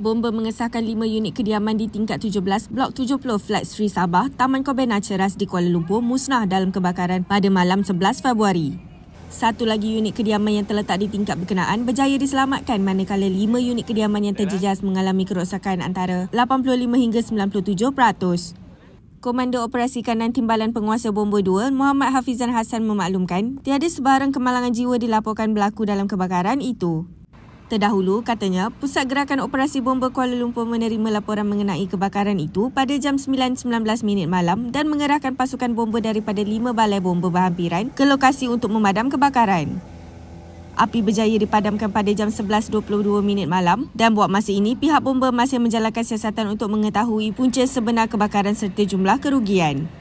bomba mengesahkan 5 unit kediaman di tingkat 17 blok 70 flat Sri Sabah, Taman Kobena Ceras di Kuala Lumpur musnah dalam kebakaran pada malam 11 Februari. Satu lagi unit kediaman yang terletak di tingkat berkenaan berjaya diselamatkan manakala 5 unit kediaman yang terjejas mengalami kerosakan antara 85 hingga 97 peratus. Komando Operasi Kanan Timbalan Penguasa Bomber 2, Muhammad Hafizan Hassan memaklumkan, tiada sebarang kemalangan jiwa dilaporkan berlaku dalam kebakaran itu. Terdahulu, katanya, Pusat Gerakan Operasi Bomba Kuala Lumpur menerima laporan mengenai kebakaran itu pada jam 9.19 minit malam dan mengerahkan pasukan bomba daripada lima balai bomba berhampiran ke lokasi untuk memadam kebakaran. Api berjaya dipadamkan pada jam 11.22 minit malam dan buat masa ini pihak bomba masih menjalankan siasatan untuk mengetahui punca sebenar kebakaran serta jumlah kerugian.